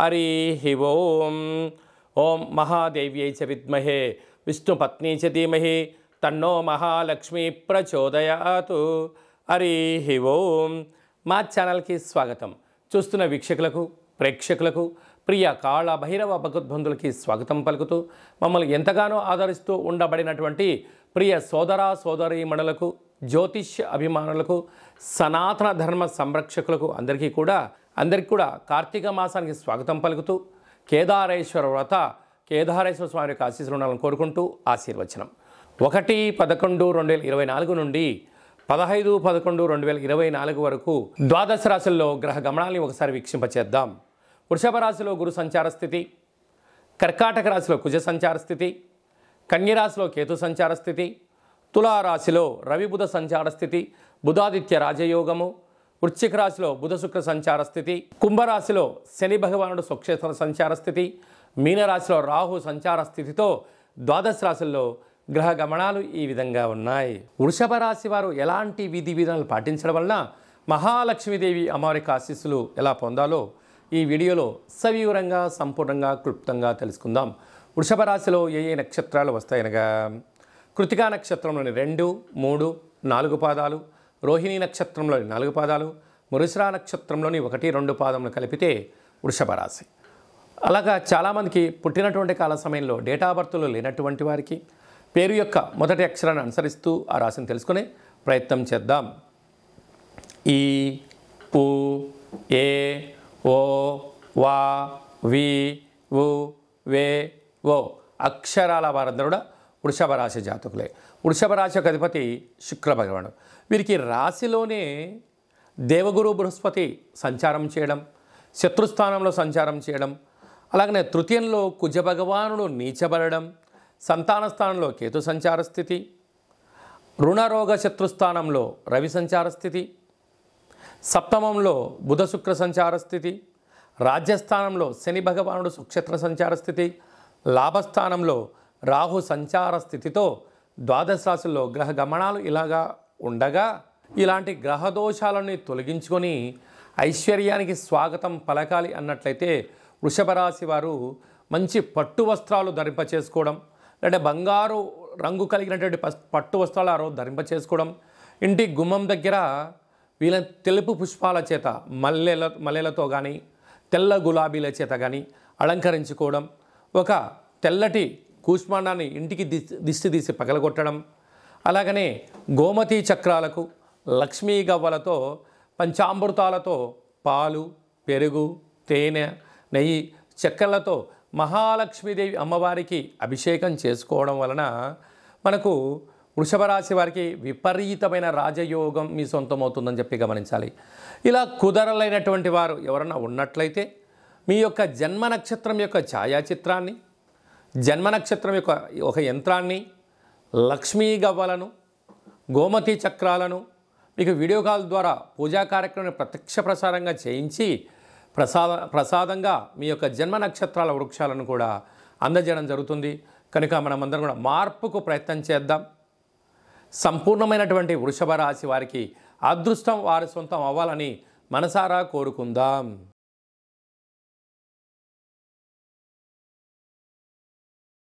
హరి ఓం ఓం మహాదేవ్యై చ విద్మహే విష్ణుపత్ని చ ధీమహి తన్నో మహాలక్ష్మి ప్రచోదయాతు హరి ఓం మా ఛానల్కి స్వాగతం చూస్తున్న వీక్షకులకు ప్రేక్షకులకు ప్రియ కాళ భైరవ భగవద్బంధులకి స్వాగతం పలుకుతూ మమ్మల్ని ఎంతగానో ఆదరిస్తూ ఉండబడినటువంటి ప్రియ సోదరీ సోదరీమణులకు జ్యోతిష్య అభిమానులకు సనాతన ధర్మ సంరక్షకులకు అందరికీ కూడా అందరికీ కూడా కార్తీక మాసానికి స్వాగతం పలుకుతూ కేదారేశ్వర వ్రత కేదారేశ్వర స్వామి యొక్క ఆశీస్సులు ఉండాలని కోరుకుంటూ ఆశీర్వచనం ఒకటి పదకొండు రెండు వేల ఇరవై నాలుగు నుండి పదహైదు పదకొండు రెండు వేల ఇరవై నాలుగు వరకు ద్వాదశ రాశుల్లో గ్రహ గమనాల్ని ఒకసారి వీక్షింపచేద్దాం వృషభ రాశిలో గురు సంచార స్థితి కర్కాటక రాశిలో కుజ సంచార స్థితి కన్యరాశిలో కేతు సంచార స్థితి తులారాశిలో రవిబుధ సంచార స్థితి బుధాదిత్య రాజయోగము వృశ్చిక రాశిలో బుధ శుక్ర సంచార స్థితి కుంభరాశిలో శని భగవానుడు స్వక్షేత్ర సంచార స్థితి మీనరాశిలో రాహు సంచార స్థితితో ద్వాదశ రాశుల్లో గ్రహ గమనాలు ఈ విధంగా ఉన్నాయి వృషభ రాశి వారు ఎలాంటి విధి విధానాలు పాటించడం వలన మహాలక్ష్మీదేవి అమారిక ఆశీస్సులు ఎలా పొందాలో ఈ వీడియోలో సవివరంగా సంపూర్ణంగా క్లుప్తంగా తెలుసుకుందాం వృషభ రాశిలో ఏ ఏ నక్షత్రాలు వస్తాయనగా కృతికా నక్షత్రంలోని రెండు మూడు నాలుగు పాదాలు రోహిణీ నక్షత్రంలోని నాలుగు పాదాలు మృసిరా నక్షత్రంలోని ఒకటి రెండు పాదములు కలిపితే వృషభ రాశి అలాగా చాలామందికి పుట్టినటువంటి కాల సమయంలో డేటా బర్త్లో లేనటువంటి వారికి పేరు యొక్క మొదటి అక్షరాన్ని అనుసరిస్తూ ఆ రాశిని తెలుసుకునే ప్రయత్నం చేద్దాం ఈ పు ఏ ఓ వా వి ఉ వే ఓ అక్షరాల వారందరూ కూడా వృషభ రాశి జాతకులే వృషభ రాశి యొక్క అధిపతి శుక్ర భగవాను వీరికి రాశిలోనే దేవగురు బృహస్పతి సంచారం చేయడం శత్రుస్థానంలో సంచారం చేయడం అలాగనే తృతీయంలో కుజ భగవానుడు నీచబడడం సంతాన స్థానంలో కేతు సంచార స్థితి రుణరోగ శత్రుస్థానంలో రవి సంచార స్థితి సప్తమంలో బుధ శుక్ర సంచార స్థితి రాజ్యస్థానంలో శని భగవానుడు సుక్షేత్ర సంచార స్థితి లాభస్థానంలో రాహు సంచార స్థితితో ద్వాదశ రాశుల్లో గ్రహ గమనాలు ఇలాగా ఉండగా ఇలాంటి గ్రహ దోషాలని తొలగించుకొని ఐశ్వర్యానికి స్వాగతం పలకాలి అన్నట్లయితే వృషభ రాశి వారు మంచి పట్టు వస్త్రాలు ధరింప చేసుకోవడం లేదా బంగారు రంగు కలిగినటువంటి పట్టు వస్త్రాలు ఆ రోజు ధరింప చేసుకోవడం ఇంటి గుమ్మం దగ్గర వీళ్ళ తెలుపు పుష్పాల చేత మల్లెల మల్లెలతో కానీ తెల్ల గులాబీల చేత కానీ అలంకరించుకోవడం ఒక తెల్లటి కూష్మాండాన్ని ఇంటికి దిష్టి తీసి పగలగొట్టడం అలాగనే గోమతి చక్రాలకు లక్ష్మీ గవ్వలతో పంచామృతాలతో పాలు పెరుగు తేనె నెయ్యి చెక్కలతో మహాలక్ష్మీదేవి అమ్మవారికి అభిషేకం చేసుకోవడం వలన మనకు వృషభ రాశి వారికి విపరీతమైన రాజయోగం మీ సొంతమవుతుందని చెప్పి గమనించాలి ఇలా కుదరలైనటువంటి వారు ఎవరన్నా ఉన్నట్లయితే మీ యొక్క జన్మ నక్షత్రం యొక్క ఛాయాచిత్రాన్ని జన్మ నక్షత్రం యొక్క ఒక యంత్రాన్ని లక్ష్మీ గవ్వలను గోమతి చక్రాలను మీకు వీడియో కాల్ ద్వారా పూజా కార్యక్రమం ప్రత్యక్ష ప్రసారంగా చేయించి ప్రసాద ప్రసాదంగా మీ యొక్క జన్మ నక్షత్రాల వృక్షాలను కూడా అందజేయడం జరుగుతుంది కనుక మనమందరం కూడా మార్పుకు ప్రయత్నం చేద్దాం సంపూర్ణమైనటువంటి వృషభ రాశి వారికి అదృష్టం వారి సొంతం అవ్వాలని మనసారా కోరుకుందాం